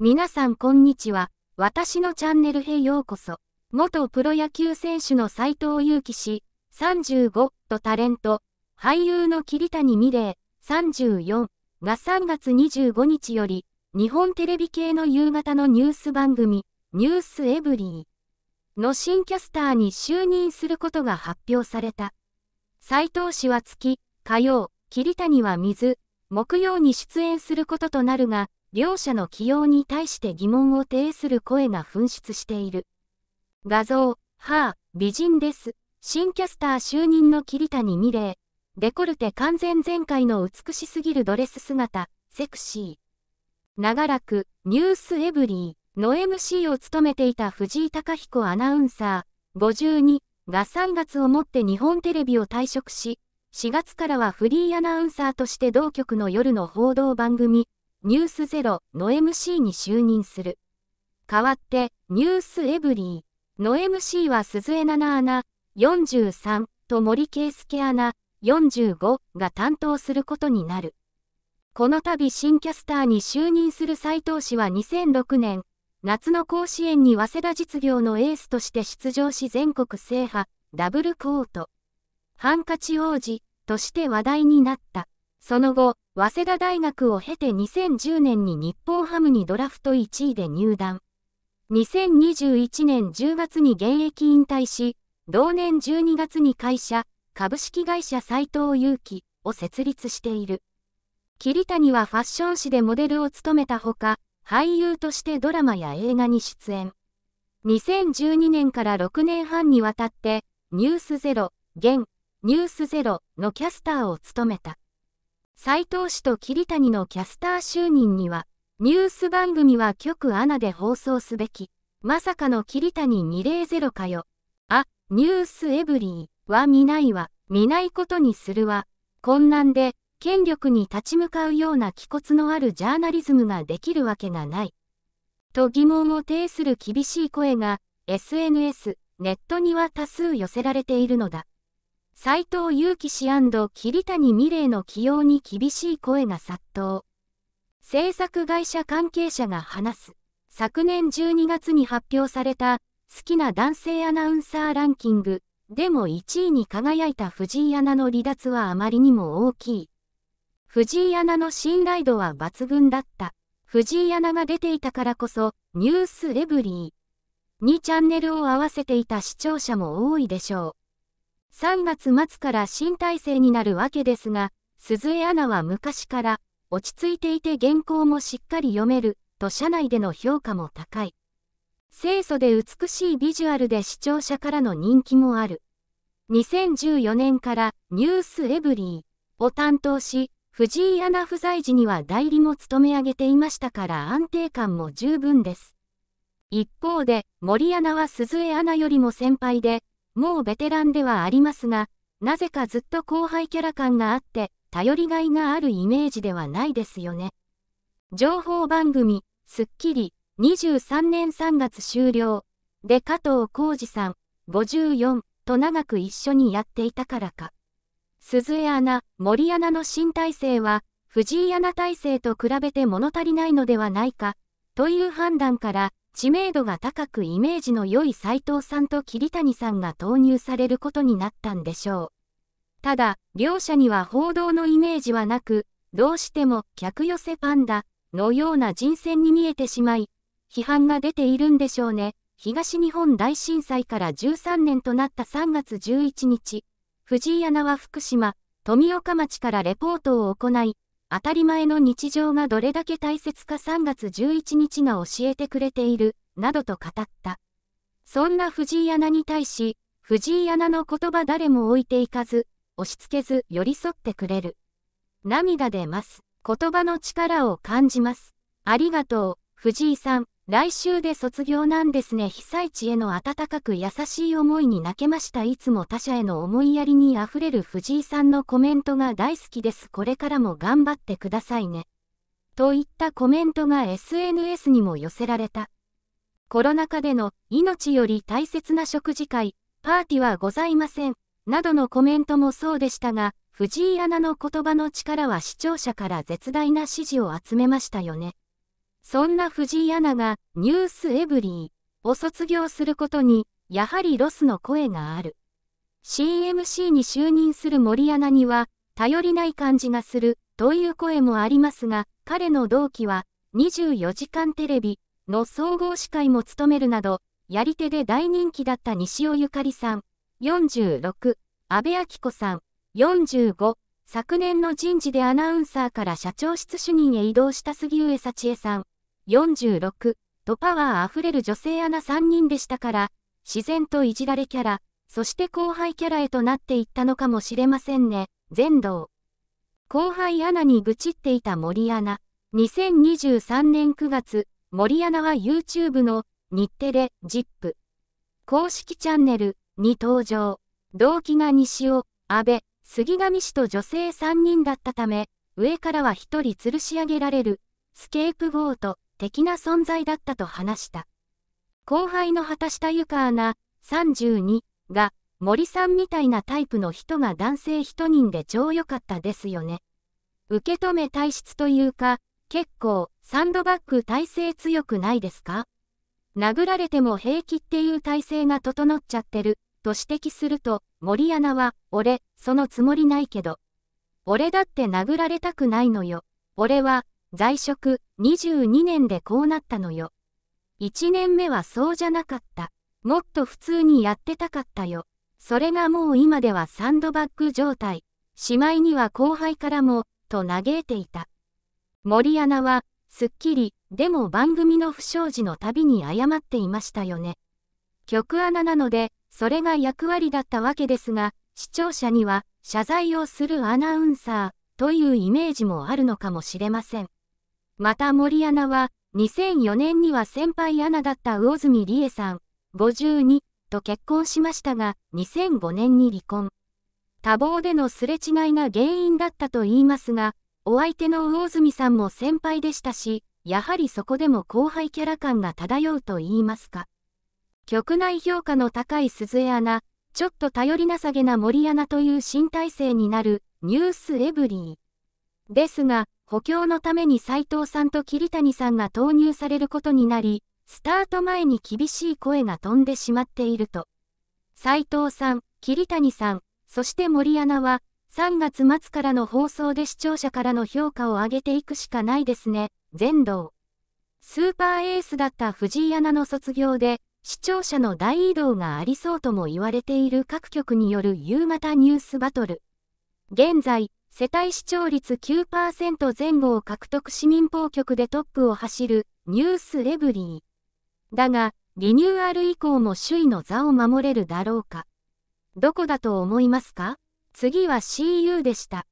皆さんこんにちは。私のチャンネルへようこそ。元プロ野球選手の斎藤佑樹氏、35とタレント、俳優の桐谷美玲、34が3月25日より、日本テレビ系の夕方のニュース番組、ニュースエブリーの新キャスターに就任することが発表された。斎藤氏は月、火曜、桐谷は水、木曜に出演することとなるが、両者の起用に対して疑問を呈する声が噴出している。画像、はあ、美人です。新キャスター就任の桐谷美玲。デコルテ完全全開の美しすぎるドレス姿、セクシー。長らく、ニュースエブリーの MC を務めていた藤井貴彦アナウンサー、52が3月をもって日本テレビを退職し、4月からはフリーアナウンサーとして同局の夜の報道番組、ニュースゼロの MC に就任する。代わって、ニュースエブリーの MC は鈴江奈々アナ43と森圭介アナ45が担当することになる。この度新キャスターに就任する斎藤氏は2006年、夏の甲子園に早稲田実業のエースとして出場し全国制覇、ダブルコート、ハンカチ王子として話題になった。その後、早稲田大学を経て2010年に日本ハムにドラフト1位で入団。2021年10月に現役引退し、同年12月に会社、株式会社斎藤祐樹を設立している。桐谷はファッション誌でモデルを務めたほか、俳優としてドラマや映画に出演。2012年から6年半にわたって、ニュースゼロ、現、ニュースゼロのキャスターを務めた。斎藤氏と桐谷のキャスター就任には、ニュース番組は局アナで放送すべき。まさかの桐谷200かよ。あ、ニュースエブリーは見ないわ。見ないことにするわ。困難で、権力に立ち向かうような気骨のあるジャーナリズムができるわけがない。と疑問を呈する厳しい声が、SNS、ネットには多数寄せられているのだ。斎藤佑樹氏桐谷美玲の起用に厳しい声が殺到。制作会社関係者が話す。昨年12月に発表された好きな男性アナウンサーランキングでも1位に輝いた藤井アナの離脱はあまりにも大きい。藤井アナの信頼度は抜群だった。藤井アナが出ていたからこそニュースレブリーにチャンネルを合わせていた視聴者も多いでしょう。3月末から新体制になるわけですが、鈴江アナは昔から落ち着いていて原稿もしっかり読めると社内での評価も高い。清楚で美しいビジュアルで視聴者からの人気もある。2014年からニュースエブリーを担当し、藤井アナ不在時には代理も務め上げていましたから安定感も十分です。一方で、森アナは鈴江アナよりも先輩で、もうベテランではありますが、なぜかずっと後輩キャラ感があって、頼りがいがあるイメージではないですよね。情報番組、スッキリ、23年3月終了、で加藤浩二さん、54と長く一緒にやっていたからか。鈴江アナ、森アナの新体制は、藤井アナ体制と比べて物足りないのではないか、という判断から、知名度が高くイメージの良い斎藤さんと桐谷さんが投入されることになったんでしょう。ただ、両者には報道のイメージはなく、どうしても客寄せパンダのような人選に見えてしまい、批判が出ているんでしょうね。東日本大震災から13年となった3月11日、藤井アナは福島、富岡町からレポートを行い、当たり前の日常がどれだけ大切か3月11日が教えてくれている、などと語った。そんな藤井アナに対し、藤井アナの言葉誰も置いていかず、押し付けず寄り添ってくれる。涙出ます。言葉の力を感じます。ありがとう、藤井さん。来週で卒業なんですね被災地への温かく優しい思いに泣けましたいつも他者への思いやりにあふれる藤井さんのコメントが大好きですこれからも頑張ってくださいねといったコメントが SNS にも寄せられたコロナ禍での命より大切な食事会パーティーはございませんなどのコメントもそうでしたが藤井アナの言葉の力は視聴者から絶大な支持を集めましたよねそんな藤井アナがニュースエブリーを卒業することに、やはりロスの声がある。CMC に就任する森アナには、頼りない感じがするという声もありますが、彼の同期は24時間テレビの総合司会も務めるなど、やり手で大人気だった西尾ゆかりさん、46、安倍明子さん、45、昨年の人事でアナウンサーから社長室主任へ移動した杉上幸恵さん、46とパワーあふれる女性アナ3人でしたから、自然といじられキャラ、そして後輩キャラへとなっていったのかもしれませんね、全道。後輩アナに愚痴っていた森アナ。2023年9月、森アナは YouTube の日テレ、ZIP 公式チャンネルに登場。動機が西尾、安倍、杉上氏と女性3人だったため、上からは1人吊るし上げられる、スケープゴート的な存在だったと話した。後輩の畑下由香アナ32が森さんみたいなタイプの人が男性一人で超良かったですよね。受け止め体質というか、結構サンドバッグ体勢強くないですか殴られても平気っていう体勢が整っちゃってる、と指摘すると、森アナは、俺、そのつもりないけど。俺だって殴られたくないのよ。俺は、在職22年でこうなったのよ。1年目はそうじゃなかった。もっと普通にやってたかったよ。それがもう今ではサンドバッグ状態。しまいには後輩からも、と嘆いていた。森アナは、すっきり、でも番組の不祥事のたびに謝っていましたよね。局アナなので、それが役割だったわけですが、視聴者には、謝罪をするアナウンサー、というイメージもあるのかもしれません。また森アナは、2004年には先輩アナだった魚住理恵さん、52と結婚しましたが、2005年に離婚。多忙でのすれ違いが原因だったと言いますが、お相手の魚住さんも先輩でしたし、やはりそこでも後輩キャラ感が漂うと言いますか。局内評価の高い鈴江アナ、ちょっと頼りなさげな森アナという新体制になる、ニュースエブリー。ですが、補強のために斉藤さんと桐谷さんが投入されることになり、スタート前に厳しい声が飛んでしまっていると。斉藤さん、桐谷さん、そして森アナは、3月末からの放送で視聴者からの評価を上げていくしかないですね、全道。スーパーエースだった藤井アナの卒業で、視聴者の大移動がありそうとも言われている各局による夕方ニュースバトル。現在、世帯視聴率9%前後を獲得市民当局でトップを走るニュースレブリー。だが、リニューアル以降も首位の座を守れるだろうか。どこだと思いますか次は CU でした。